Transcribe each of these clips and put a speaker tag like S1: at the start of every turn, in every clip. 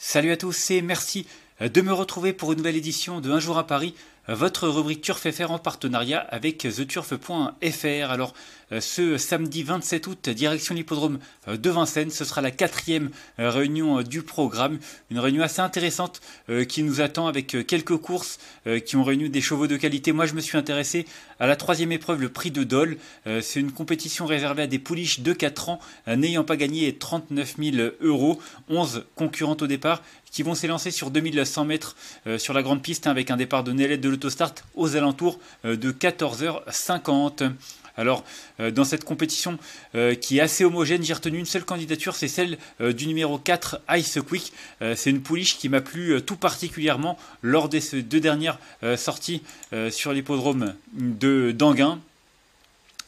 S1: Salut à tous et merci euh, de me retrouver pour une nouvelle édition de Un jour à Paris, votre rubrique Turf FR en partenariat avec theturf.fr. Alors, euh, ce samedi 27 août, direction l'hippodrome euh, de Vincennes, ce sera la quatrième euh, réunion du programme. Une réunion assez intéressante qui nous attend avec quelques courses qui ont réuni des chevaux de qualité. Moi, je me suis intéressé à la troisième épreuve, le prix de Dole. C'est une compétition réservée à des pouliches de 4 ans n'ayant pas gagné 39 000 euros. 11 concurrentes au départ qui vont s'élancer sur 2100 mètres sur la grande piste hein, avec un départ de Nellet de start aux alentours euh, de 14h50. Alors, euh, dans cette compétition euh, qui est assez homogène, j'ai retenu une seule candidature, c'est celle du numéro 4, Ice Quick. c'est une pouliche qui m'a plu tout particulièrement lors des deux dernières sorties sur l'hippodrome de d'Anguin.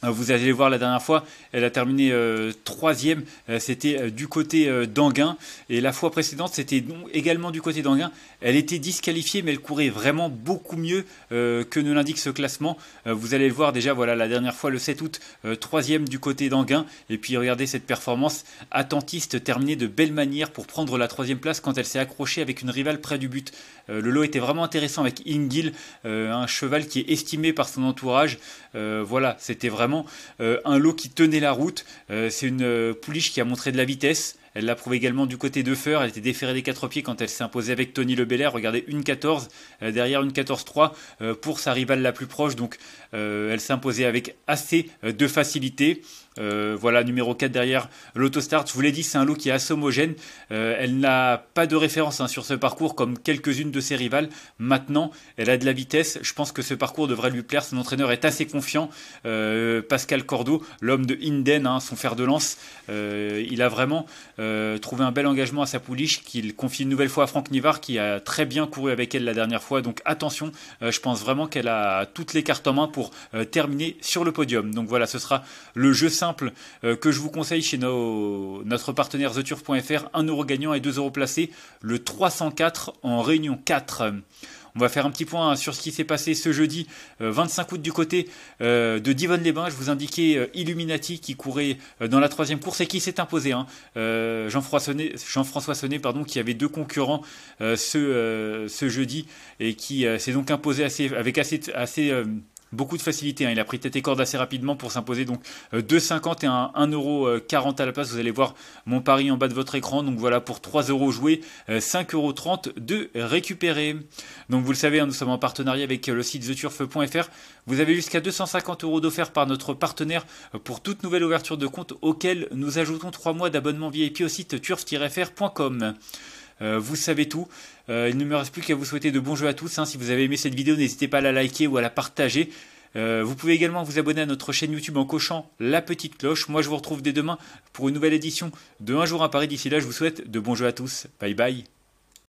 S1: Euh, vous allez voir la dernière fois, elle a terminé 3 euh, troisième. Euh, c'était du côté d'Anguin. Et la fois précédente, c'était également du côté d'Anguin. Elle était disqualifiée, mais elle courait vraiment beaucoup mieux que ne l'indique ce classement. vous allez le voir déjà, voilà, la dernière fois, le 7 août, troisième du côté d'Anguin. Et puis regardez cette performance attentiste terminée de belle manière pour prendre la troisième place quand elle s'est accrochée avec une rivale près du but. le lot était vraiment intéressant avec Ingil, un cheval qui est estimé par son entourage. voilà, c'était vraiment euh, un lot qui tenait la route. Euh, c'est une euh, pouliche qui a montré de la vitesse. Elle l'a prouvé également du côté de Feur. Elle était déférée des quatre pieds quand elle s'imposait avec Tony Belair. Regardez, une 14 derrière une 14-3 pour sa rivale la plus proche. Donc, elle s'imposait avec assez de facilité. Euh, voilà, numéro 4 derrière l'Autostart. Je vous l'ai dit, c'est un lot qui est assez homogène. Euh, elle n'a pas de référence hein, sur ce parcours comme quelques-unes de ses rivales. Maintenant, elle a de la vitesse. Je pense que ce parcours devrait lui plaire. Son entraîneur est assez confiant. Euh, Pascal Cordeau, l'homme de Inden, hein, son fer de lance, il a vraiment trouvé un bel engagement à sa pouliche qu'il confie une nouvelle fois à Franck Nivard qui a très bien couru avec elle la dernière fois. Donc attention, je pense vraiment qu'elle a toutes les cartes en main pour terminer sur le podium. Donc voilà, ce sera le jeu euh, que je vous conseille chez notre partenaire TheTurf.fr, 1 euro gagnant et 2 euros placés, le 304 en réunion 4. On va faire un petit point sur ce qui s'est passé ce jeudi 25 euh, août du côté euh, de Divonne-les-Bains. Je vous indiquais Illuminati qui courait dans la troisième course et qui s'est imposé. Hein. Jean-François Sonnet, pardon, qui avait deux concurrents ce, ce jeudi et qui s'est donc imposé assez, avec assez, assez beaucoup de facilité. Hein. Il a pris tête et corde assez rapidement pour s'imposer donc 2,50 euh, et 1,40€ euh, à la place. Vous allez voir mon pari en bas de votre écran. Donc voilà pour 3 euros joués, 5,30€ euh, de récupérer. Donc vous le savez, hein, nous sommes en partenariat avec le site theturf.fr. Vous avez jusqu'à 250 d'offert par notre partenaire pour toute nouvelle ouverture de compte auquel nous ajoutons 3 mois d'abonnement VIP au site turf-fr.com. Euh, vous savez tout. Euh, il ne me reste plus qu'à vous souhaiter de bons jeux à tous. Hein. Si vous avez aimé cette vidéo, n'hésitez pas à la liker ou à la partager. Euh, vous pouvez également vous abonner à notre chaîne YouTube en cochant la petite cloche. Moi, je vous retrouve dès demain pour une nouvelle édition de Un jour à Paris. D'ici là, je vous souhaite de bons jeux à tous. Bye bye.